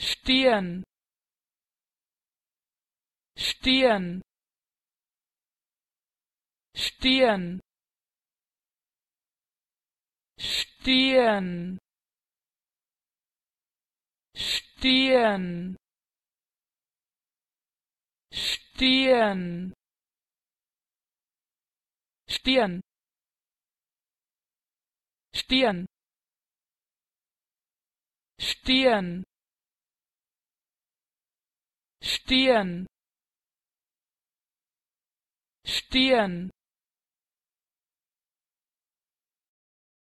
stehen stehen stehen stehen stehen stehen stehen stehen stehen stehen